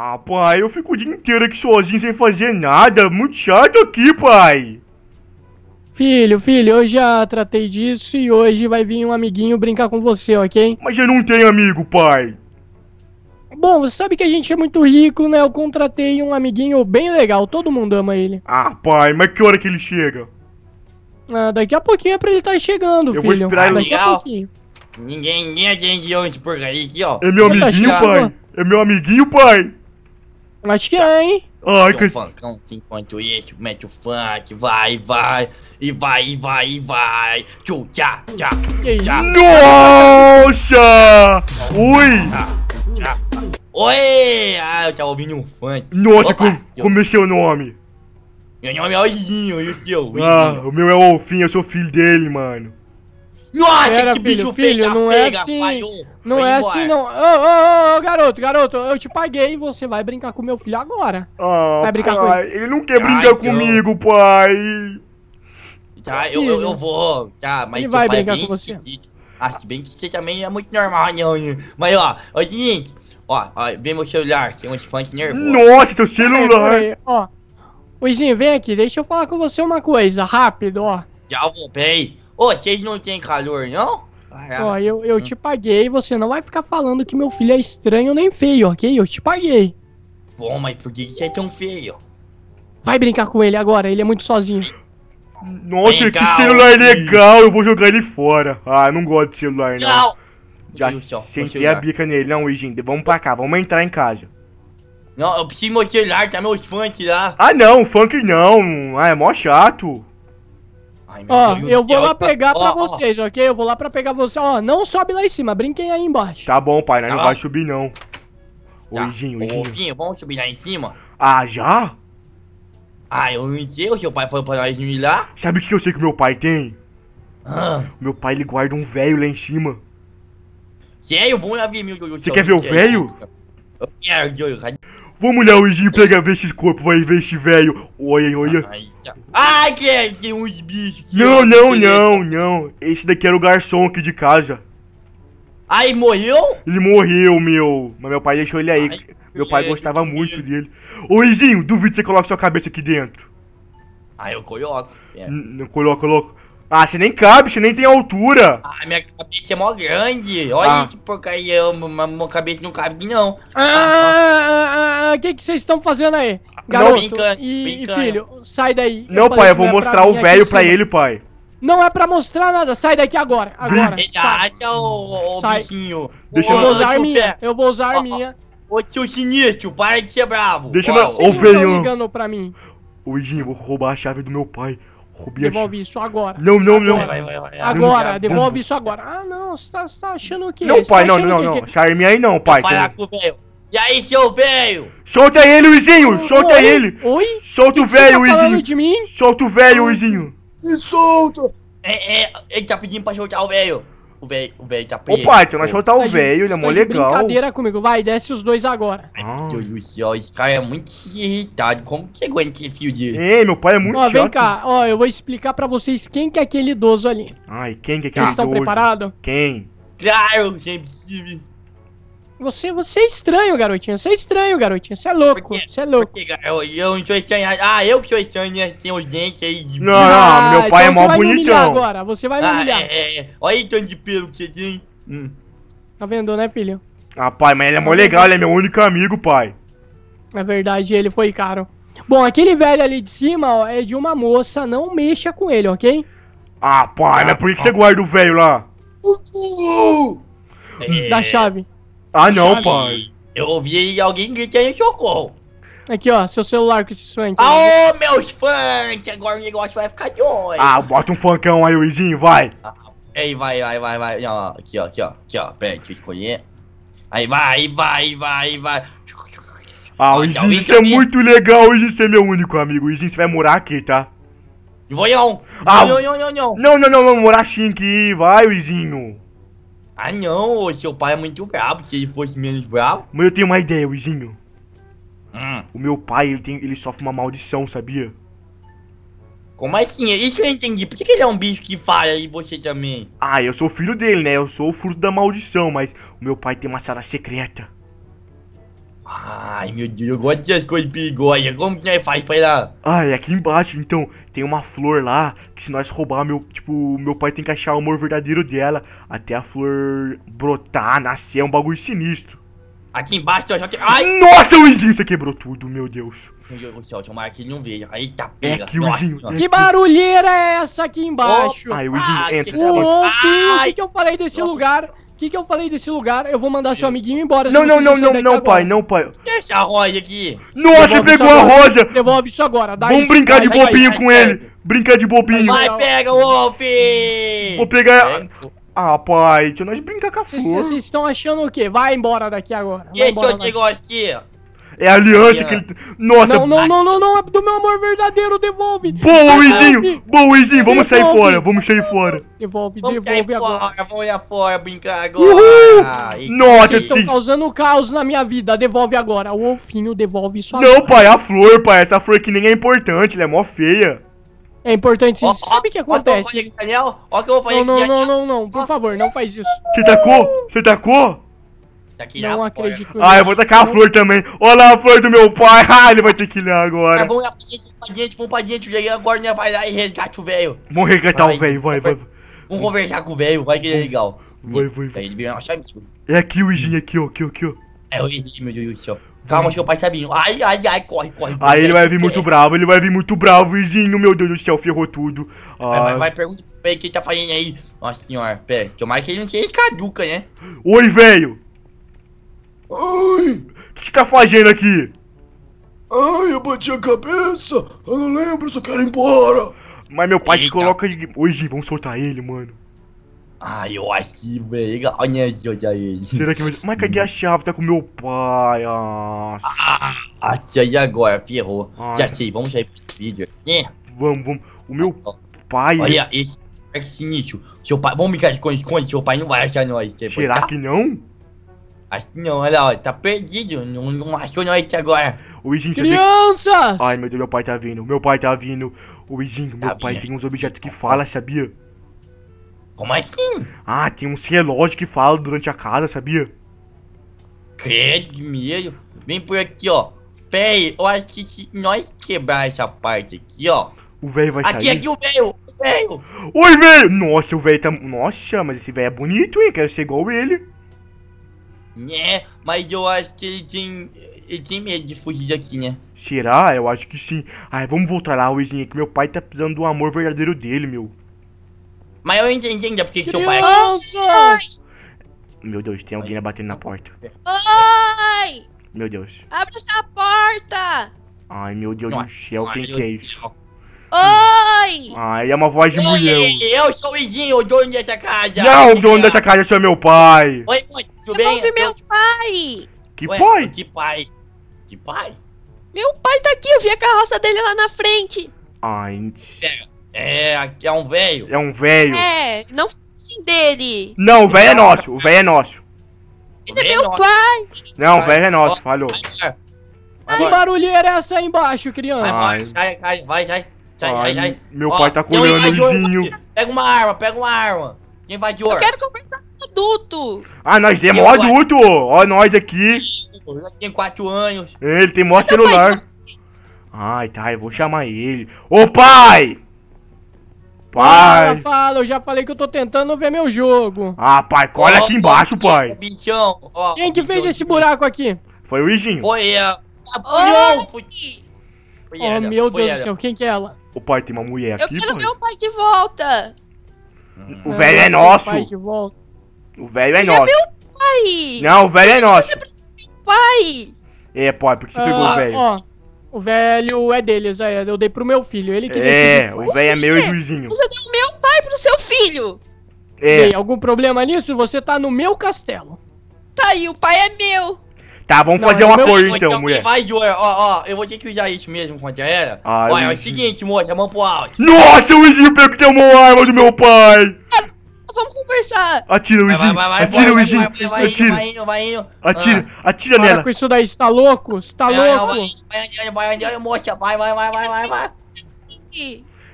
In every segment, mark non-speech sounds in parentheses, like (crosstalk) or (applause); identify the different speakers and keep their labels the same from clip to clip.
Speaker 1: Ah, pai, eu fico o dia inteiro aqui sozinho sem fazer nada. Muito chato aqui, pai.
Speaker 2: Filho, filho, eu já tratei disso e hoje vai vir um amiguinho brincar
Speaker 1: com você, ok? Mas eu não tenho amigo, pai.
Speaker 2: Bom, você sabe que a gente é muito rico, né? Eu contratei um amiguinho bem legal, todo mundo ama ele. Ah,
Speaker 1: pai, mas que hora que ele chega?
Speaker 2: Ah, daqui a pouquinho é pra ele estar tá chegando, eu filho. Eu vou esperar ah, ele. Daqui a pouquinho.
Speaker 3: Ninguém, ninguém atendeu esse porcaria aqui, ó. É meu tá amiguinho, tá pai.
Speaker 1: É meu amiguinho, pai. Acho que tá. é, hein? Ai, que... Um
Speaker 3: funkão enquanto isso, mete o funk, vai, vai, e vai, e vai, e vai. Tchau, tchau, tchau.
Speaker 1: tchau. Nossa! Ui!
Speaker 3: Oi! Ah, eu tava ouvindo um funk. Nossa, Opa, com, como é
Speaker 1: seu nome?
Speaker 3: Meu nome é Ozinho, e o seu? Ah,
Speaker 1: o meu é o Wolfinho, eu sou filho dele, mano.
Speaker 3: Nossa, Pera, que filho, bicho
Speaker 1: filho, feio, não é pega, é
Speaker 2: assim. não é embora. assim, não. Ô, ô, ô, garoto, garoto, eu te paguei e você vai brincar com meu filho agora. Ah, vai brincar pai, com ele. Ele
Speaker 1: não quer brincar Ai, comigo, pai.
Speaker 3: Tá, eu, eu, eu, vou. Tá, mas ele vai pai é brincar é com você. Acho bem que você também é muito normal, não. Né, mas ó, ó, é o seguinte, ó, ó, vem meu celular, tem uns fãs nervoso. Nossa, seu celular! Aí,
Speaker 2: ó, Luizinho, vem aqui, deixa eu falar com você uma coisa, rápido, ó.
Speaker 3: Já voltei. Ô, vocês não tem calor, não? Caraca.
Speaker 2: Ó, eu, eu te paguei, você não vai ficar falando que meu filho é estranho nem feio, ok? Eu te paguei.
Speaker 3: Bom, mas por que você é tão feio?
Speaker 2: Vai brincar com ele agora, ele é muito sozinho.
Speaker 1: Nossa, que celular filho. legal, eu vou jogar ele fora. Ah, não gosto de celular, não. Tchau.
Speaker 3: Já senti a bica
Speaker 1: nele, não, Wigindo. Vamos pra cá, vamos entrar em casa.
Speaker 3: Não, eu preciso meu celular, tá meus funk lá.
Speaker 1: Ah não, funk não. Ah, é mó chato.
Speaker 2: Ai, ó, Deus, eu vou lá pegar tá... pra vocês, ok? Eu vou lá pra pegar vocês. Ó, não sobe lá em cima, brinquem aí embaixo.
Speaker 3: Tá bom, pai, nós né? tá. não vai subir não. Tá. Oizinho, oizinho. vamos subir lá em cima? Ah, já? Ah, eu não sei, o seu pai foi
Speaker 1: pra nós ir lá? Sabe o que eu sei que meu pai tem? Ah. Meu pai, ele guarda um velho lá em cima.
Speaker 3: Sério? Vamos lá ver, meu Deus Você quer ver o é velho? Eu quero,
Speaker 1: Deus. Vamos lá, Luizinho, pegar ver esses corpos, vai ver esse velho. Olha, olha. Ai,
Speaker 3: tá. Ai, que é que é uns bichos. não, é não, não,
Speaker 1: não. Esse daqui era o garçom aqui de casa.
Speaker 3: Ai, morreu?
Speaker 1: Ele morreu, meu. Mas meu pai deixou ele aí. Ai, meu pai gostava muito dele. Ô, Izinho, duvido que você coloque sua cabeça aqui dentro. Ai, ah, eu coloco. É. coloco. Ah, você nem cabe, você nem tem altura.
Speaker 3: Ah, minha cabeça é mó grande. Olha ah. que porcaria, minha cabeça não cabe não. Ah, o ah ah,
Speaker 2: ah. ah, ah. que que vocês estão fazendo aí? Garoto não, brincando, e, brincando. e filho, sai daí. Não, eu pai, eu vou é mostrar o velho pra ele, pai. Não é pra mostrar nada, sai daqui agora, agora. Ele sai.
Speaker 3: acha, ô, sai. bichinho. Deixa eu, vou usar a minha, eu vou usar a minha. Ô, tio sinistro, para de ser bravo. Deixa eu... Ô, velho. Vocês não mim.
Speaker 1: Ô, Idinho, eu vou roubar a chave do meu pai. Rubi devolve
Speaker 2: isso agora. Não, não, não. Agora, vai,
Speaker 1: vai, vai. agora devolve
Speaker 2: isso agora. Ah, não,
Speaker 3: você tá, tá, achando o quê? Não, tá pai, tá não, não, não.
Speaker 1: Que... Charme aí não, pai. Paraco,
Speaker 3: velho. E aí, seu velho?
Speaker 1: Solta ele, Luizinho! solta oi, ele!
Speaker 3: Oi? Tá solta o velho, Luizinho! Tá
Speaker 1: solta o velho, Luizinho!
Speaker 3: Me solta! É, é, ele tá pedindo pra soltar o velho! o velho o velho tá preso. Ô, pai, tu vai chutar o velho, ele é tá mó legal. brincadeira comigo, vai, desce os dois agora. Ai, meu Deus do céu, esse cara é muito irritado. Como que aguenta esse fio de Ei, é, meu pai é muito ó, chato. Ó, vem
Speaker 2: cá, ó, eu vou explicar pra vocês quem que é aquele idoso ali.
Speaker 3: Ai, quem que é aquele Vocês idoso? Vocês estão preparados? Quem? Claro, sempre tive. Você, você é estranho, garotinho. Você é estranho, garotinho. Você é louco. Você é louco. Porque, eu, eu sou estranho. Ah, eu que sou estranho, né? Tem os dentes aí de. Não, ah, não, meu então pai então é mó bonitão. agora, você vai me ah, humilhar. Ah, é, é. Olha aí tanto de pelo que você
Speaker 2: tem. Hum. Tá vendo, né, filho?
Speaker 1: Ah, pai, mas ele é mó tá legal, ele é meu único amigo, pai.
Speaker 2: Na é verdade, ele foi caro. Bom, aquele velho ali de cima, ó, é de uma moça, não mexa com ele, ok?
Speaker 1: Ah, pai, mas por que, que você guarda o velho lá?
Speaker 3: Uh, É. Da chave.
Speaker 1: Ah,
Speaker 2: não, pai.
Speaker 3: Eu ouvi alguém gritando socorro. Aqui, ó, seu celular com esse funk. Ah, ô, meus funk! Agora o negócio vai ficar de olho. Ah, bota um
Speaker 1: funkão aí, Luizinho, vai.
Speaker 3: aí, ah, vai, vai, vai, vai. Ó, aqui, ó, aqui, ó. Aqui, ó. Pera, deixa eu escolher. Aí, vai, vai, vai, vai.
Speaker 1: Ah, Luizinho, isso é muito legal. Luizinho, você é meu único amigo. Luizinho, você vai morar aqui, tá? Vou não. Ah, não, não,
Speaker 3: não, não.
Speaker 1: Não, não, não, Morar chique. Vai, Luizinho. Ah não, o seu pai é muito brabo, se ele fosse menos brabo. Mas eu tenho uma ideia, Luizinho. Hum. O meu pai, ele, tem, ele sofre uma maldição, sabia? Como assim? Isso eu entendi. Por que, que ele é um bicho que falha e você também? Ah, eu sou filho dele, né? Eu sou o fruto da maldição, mas o meu pai tem uma sala secreta.
Speaker 3: Ai,
Speaker 1: meu Deus, eu gosto dessas coisas bigode. Como que nós faz pra ir lá? Ai, ah, é aqui embaixo, então. Tem uma flor lá que se nós roubar, meu, tipo, meu pai tem que achar o amor verdadeiro dela até a flor brotar, nascer, é um bagulho sinistro.
Speaker 3: Aqui embaixo tem que... Ai! Nossa, o Izinho,
Speaker 1: você quebrou tudo, meu Deus.
Speaker 3: Meu Deus do céu, tomara que aqui, não veja. Eita, é pega. É aqui, Izinho, é que barulheira
Speaker 1: é essa aqui embaixo? ai, o Izinho, ah, entra. O ah, o que, que eu falei desse
Speaker 2: Nossa. lugar? que, que eu falei desse lugar? Eu vou mandar seu amiguinho embora. Não, não, não, não, não, pai,
Speaker 1: não, pai.
Speaker 3: Deixa a Rosa aqui. Nossa, você pegou a Rosa. Devolve isso agora. Dá Vamos isso, brincar de
Speaker 1: bobinho com ele. Brincar de bobinho. Vai, pega
Speaker 3: o Wolf.
Speaker 2: Vou pegar...
Speaker 1: Ah, pai, deixa nós
Speaker 2: brincar com a flor. Vocês estão achando o quê? Vai embora daqui agora. Deixa eu te aqui,
Speaker 1: é a aliança que ele. Nossa, Não, não,
Speaker 2: não, não, não, é do meu amor verdadeiro, devolve. Boa, Luizinho! Boa, Luizinho, vamos sair fora,
Speaker 1: vamos sair fora.
Speaker 2: Devolve, Vamos sair devolve agora. fora, vamos ir fora brincar agora. Nossa, Vocês estão causando caos na minha vida, devolve agora. O Wolfinho devolve isso agora. Não, pai, a
Speaker 1: flor, pai. Essa flor que nem é importante, ela é mó feia. É importante, Ó, sabe
Speaker 2: o que Ó o que eu vou acontece? fazer aqui, Daniel, ó o que eu vou fazer Não, Daniel! não, não, não, não, por favor, não faz isso.
Speaker 1: Você tacou? Você tacou?
Speaker 3: Daqui tá não acredito. Ah, eu vou tacar a flor
Speaker 1: também. Olha a flor do meu pai. (laughs) Ah, ele vai ter que ir agora. Tá bom,
Speaker 3: vamos pra dentro, vamos pra dentro. Aí agora né, vai lá e resgate o velho. Vamos resgatar o velho, vai, vai. Vamos conversar com o velho, vai que é legal. Vai, vai, vai.
Speaker 1: É aqui o Izinho aqui, ó, aqui, aqui, ó. É
Speaker 3: o Ijin, meu Deus do céu. Calma seu pai sabinho. Tá vindo. Ai, ai, ai, corre, corre. Aí ele vai vir muito
Speaker 1: bravo, ele vai vir muito bravo, Izinho, meu Deus do céu, ferrou tudo. Vai, vai, vai,
Speaker 3: pergunta pra ele o que ele tá fazendo aí. Nossa senhora, pera, tomara que ele não seja caduca, né?
Speaker 1: Oi, velho. Ai! O que, que tá fazendo aqui? Ai, eu bati a cabeça! Eu não lembro, só quero ir embora! Mas meu pai Eita. coloca ele. Hoje, vamos soltar ele, mano.
Speaker 3: Ah, eu acho que legal, né? Soltar ele. Será que. Mas cadê a chave? Tá com meu pai. Ah, ah aí agora, ferrou. Ah, já tá. sei, vamos sair pro vídeo. É. Vamos, vamos. O meu tá pai. Olha, esse é sinistro. Seu pai. Vamos brincar de esconde, esconde, seu pai não vai achar nós. Será que não? Acho que não, olha lá, tá perdido. Não, não achou
Speaker 1: nós agora. O Ijin, Crianças! Sabia... Ai, meu Deus, meu pai tá vindo. Meu pai tá vindo. O Izinho, meu tá pai tem uns objetos que falam, sabia? Como assim? Ah, tem uns
Speaker 3: relógios que falam durante a casa, sabia? Credo mesmo. Vem por aqui, ó. Pera eu acho que se nós quebrar essa parte aqui, ó. O velho vai aqui, sair. Aqui, aqui, o velho! O velho!
Speaker 1: Oi, velho! Nossa, o velho tá. Nossa, mas esse velho é bonito, hein? Quero ser igual ele.
Speaker 3: Né, mas eu acho que ele tem, ele
Speaker 1: tem medo de fugir daqui, né? Será? Eu acho que sim. Ai, vamos voltar lá, Luizinho, que meu pai tá precisando do amor verdadeiro dele, meu.
Speaker 3: Mas eu entendi ainda é porque
Speaker 1: que seu pai... é Meu Deus, tem alguém batendo na porta.
Speaker 2: Oi! Meu Deus. Abre
Speaker 3: essa porta!
Speaker 1: Ai, meu Deus do céu, quem que é isso?
Speaker 3: Oi!
Speaker 1: Ai, é uma voz de mulher.
Speaker 3: Eu sou o Luizinho, o dono dessa casa. Não, o dono
Speaker 1: dessa casa, é meu pai.
Speaker 3: Oi, mãe. Tudo bem? meu então. pai! Que Ué, pai? Que pai? Que pai? Meu pai tá aqui, eu vi a carroça dele lá na frente. Ai. É, é, é um velho. É um velho.
Speaker 2: É, não sim dele.
Speaker 3: Não, o velho
Speaker 1: é nosso, o velho é nosso.
Speaker 2: Ele é meu é nosso. pai.
Speaker 1: Não, o velho é nosso, falhou. Que
Speaker 3: barulheira é essa aí embaixo, criança? Vai, vai, vai, vai, vai.
Speaker 1: Sai, Ai, Meu Ó, pai tá com o Leonidinho.
Speaker 3: Pega uma arma, pega uma arma. Quem vai de Eu quero conversar tudo
Speaker 1: Ah, nós temos um adulto! Ó, nós aqui!
Speaker 3: Eu já tenho 4 anos!
Speaker 1: Ele tem maior celular! Ai, tá, eu vou chamar ele. Ô pai! Pai! Ah,
Speaker 2: fala, eu já falei que eu tô tentando ver meu jogo.
Speaker 1: Ah, pai, olha aqui embaixo, pai.
Speaker 3: Bichão,
Speaker 2: Quem que é, fez esse buraco aqui?
Speaker 1: Foi o Iginho. Foi a...
Speaker 2: Apurou, foi... Foi oh, meu Deus do céu, quem que é ela?
Speaker 1: O pai tem uma mulher aqui, Eu quero pai. ver
Speaker 3: o pai de volta.
Speaker 1: O velho é ah, nosso. O pai de volta. O velho é, é nosso. É meu
Speaker 3: pai!
Speaker 1: Não, o velho é, é nosso.
Speaker 3: Pai!
Speaker 1: É, pô, é porque você pegou o ah, velho. Ó,
Speaker 2: o velho é deles, aí eu dei pro meu filho, ele que É, o
Speaker 1: velho é meu e do Você deu
Speaker 2: o meu pai pro seu filho! É. Tem algum problema nisso? Você
Speaker 3: tá no meu castelo. Tá aí, o pai é meu.
Speaker 1: Tá, vamos não, fazer uma coisa então, então, mulher.
Speaker 3: Vai, Jura, ó, ó, eu vou ter que usar isso mesmo contra ela. Ah, Olha, é o seguinte, moça, mão pro alto.
Speaker 1: Nossa, o vizinho pegou que tem uma arma do meu pai. Tá
Speaker 3: Atira o Izinho!
Speaker 1: Atira o Izinho! Atira! Vai indo, vai indo! Atira, atira nela! com
Speaker 2: isso daí, você
Speaker 3: tá louco? Você tá louco? Vai andando, vai vai, moça! Vai, vai, vai, vai, vai, vai!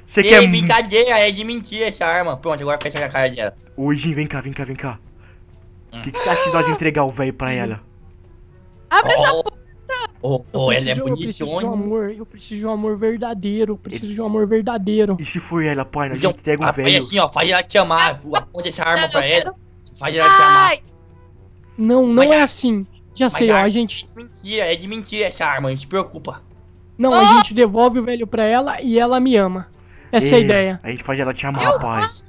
Speaker 3: Você quer... É brincadeira, é de mentira essa arma! Pronto, agora fecha a cara dela.
Speaker 1: Ô, vem cá, vem cá, vem cá! O que, que você acha de nós entregar o velho pra ela?
Speaker 3: Abre essa porra! Oh, oh ela é bonitona. Eu preciso de um
Speaker 2: amor, eu preciso de um amor verdadeiro, eu preciso Ele... de um amor verdadeiro.
Speaker 3: E se for ela, pai, a então, gente pega o velho. Aí assim, ó, faz ela te amar, aponta essa arma pra ela, faz ela te amar. Não, não mas é assim. Já sei, ó, a, gente... É de mentira, é de mentira essa arma, a gente se preocupa.
Speaker 2: Não, oh! a ah! gente devolve o velho pra ela e ela me ama.
Speaker 3: Essa é, é a ideia. A gente faz ela te amar, eu rapaz.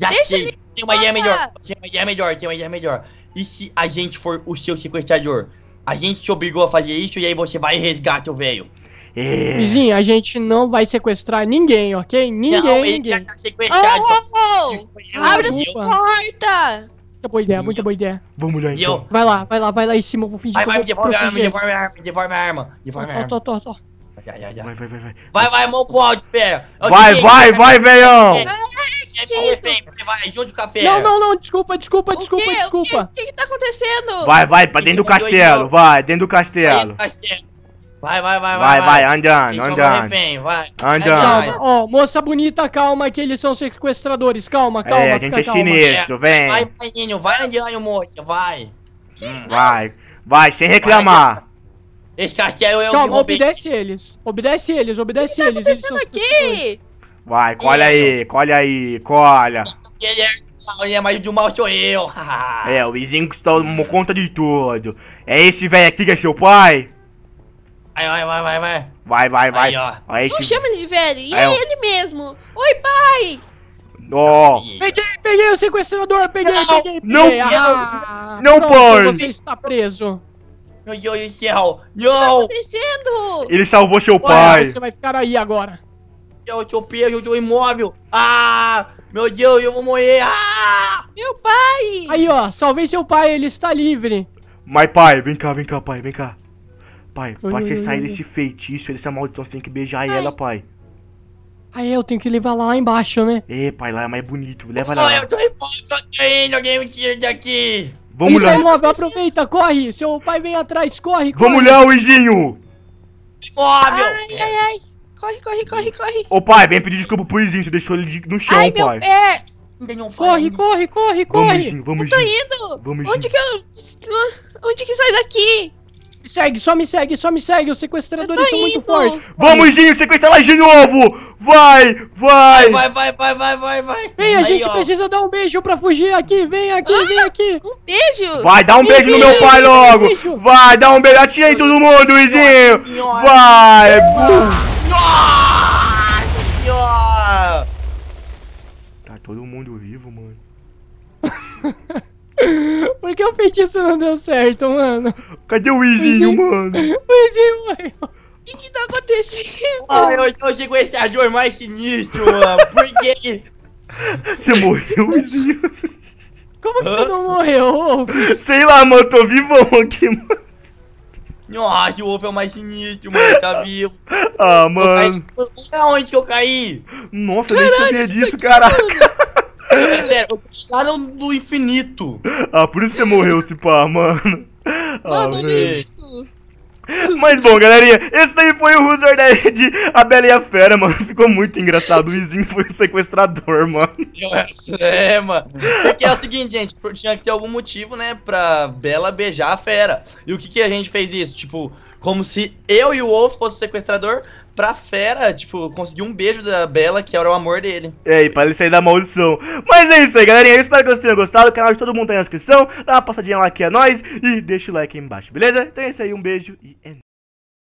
Speaker 3: Já Deixa sei, tem uma ideia melhor, tem uma ideia melhor, tem uma ideia melhor. E se a gente for o seu sequestrador? A gente te obrigou a fazer isso e aí você vai e resgata o velho. É. Vizinho,
Speaker 2: a gente não vai sequestrar ninguém, ok? Ninguém. Não, ele ninguém.
Speaker 3: já tá sequestrado. Ah, oh, oh, oh. Abre a porta!
Speaker 2: Muita boa ideia, muita boa ideia.
Speaker 3: Vamos lá então.
Speaker 2: Vai lá, vai lá, vai lá em cima, eu vou fingir vai, que vai, eu vou devolve proteger. a arma, devolve
Speaker 3: a arma, me devolve a arma, devolve a arma. Tô, tô, tô, Já, já, já. Vai, vai, vai, vai. Vai, vai, mão pro áudio, espera. É vai, vai, vai, velhão! É. Jameson de café. Não, não, não, desculpa, desculpa, desculpa, o desculpa. O que, o que, tá acontecendo? Vai, vai, pra é dentro do castelo, vai,
Speaker 1: dentro do castelo.
Speaker 3: Vai, vai, vai, vai. Vai, vai, andando, andando. Refém, vai. Andando. Ó, oh,
Speaker 2: moça bonita, calma, que eles são sequestradores. Calma, é, calma. É, a gente é calma. É, vem. Vai, vai,
Speaker 3: vai andando, moça, vai. Hum,
Speaker 1: vai, vai, sem reclamar. Esse castelo é o Calma, obedece
Speaker 2: eles. Obedece eles, obedece eles. O que tá acontecendo eles aqui?
Speaker 1: Vai, colhe aí, colhe aí, colha.
Speaker 3: Ele é, é mais do mal sou eu. (laughs)
Speaker 1: é, o vizinho que está tomando conta de tudo. É esse velho aqui que é seu pai?
Speaker 3: Vai, vai, vai, vai, vai. Vai, vai, vai. Aí, ó. esse... Não chama ele de velho, e é ele
Speaker 2: mesmo. Oi, pai!
Speaker 3: Ó. Oh.
Speaker 2: Peguei, peguei o sequestrador, peguei, não, peguei. Não,
Speaker 3: Ah,
Speaker 1: não, não pode. Você
Speaker 2: está
Speaker 3: preso. Meu Deus do céu,
Speaker 1: não! O que
Speaker 3: está acontecendo? Ele salvou seu pai. Ué, você vai ficar aí agora. Eu sou preso, eu sou imóvel. Ah, meu Deus, eu vou morrer. Ah, meu pai.
Speaker 2: Aí, ó,
Speaker 1: salvei seu pai, ele está livre. Mas pai, vem cá, vem cá, pai, vem cá. Pai, pra você sair desse feitiço, dessa maldição, você tem que beijar ela, pai.
Speaker 2: Aí eu tenho que levar lá embaixo, né?
Speaker 1: É, pai, lá é mais bonito. Leva lá. Eu tô
Speaker 2: indo, alguém me tira daqui. Vamos lá. Imóvel, aproveita, corre. Seu pai vem atrás, corre, corre. Vamos lá,
Speaker 1: Luizinho.
Speaker 3: Imóvel. Ai, ai, ai. Corre, corre, corre, corre. Ô pai, vem
Speaker 1: pedir desculpa pro Izinho, você deixou ele no chão, Ai, pai. Meu
Speaker 3: pé. Corre, corre, corre, corre. Vamos, Izinho,
Speaker 1: vamos, Eu
Speaker 2: tô indo. Vamos, Onde que eu... Onde que sai daqui? Me segue, só me segue, só me segue. Os sequestradores são muito fortes. Vamos, Izinho,
Speaker 1: sequestra de novo. Vai, vai. Vai, vai,
Speaker 2: vai, vai, vai, vai. Vem, a gente precisa dar um beijo pra fugir aqui. Vem aqui, vem ah, aqui. Um beijo? Vai, dá um beijo no meu pai logo.
Speaker 1: Vai, dá um beijo. Atira em todo mundo, Izinho. Vai.
Speaker 3: (laughs) Por que o feitiço não deu certo, mano? Cadê o Izinho, mano? (laughs) O Izinho morreu. O que, que tá acontecendo? Ah, eu sou o sequestrador mais sinistro, mano. Por que? Você morreu, (laughs) Izinho? Como que
Speaker 1: Hã? você não morreu? Sei lá, mano, tô vivão aqui, mano.
Speaker 3: Nossa, o Wolf é o mais sinistro, mano, tá vivo.
Speaker 1: Ah, mano.
Speaker 3: Caí... Onde que eu caí? Nossa, Caralho, nem sabia disso, tá caraca. Kleber, eu tiraram do infinito.
Speaker 1: Ah, por isso você morreu, se pá, mano. (laughs) Mano, ah, Mas bom, galerinha, esse daí foi o Wizard Dead de A Bela e a Fera, mano. Ficou muito engraçado. O Izinho foi o sequestrador, mano.
Speaker 3: É, mano. Porque é o seguinte, gente, tinha que ter algum motivo, né, pra Bela beijar a fera. E o que que a gente fez isso? Tipo, como se eu e o Wolf fosse o sequestrador, pra fera, tipo, conseguir um beijo da Bela, que era o amor dele.
Speaker 1: É, e pra ele sair da maldição.
Speaker 3: Mas é isso aí, galerinha. Eu espero que vocês tenham gostado. O canal de todo
Speaker 1: mundo tá na descrição. Dá uma passadinha lá que é nóis. E deixa o like aí embaixo, beleza? Então é isso aí, um beijo e é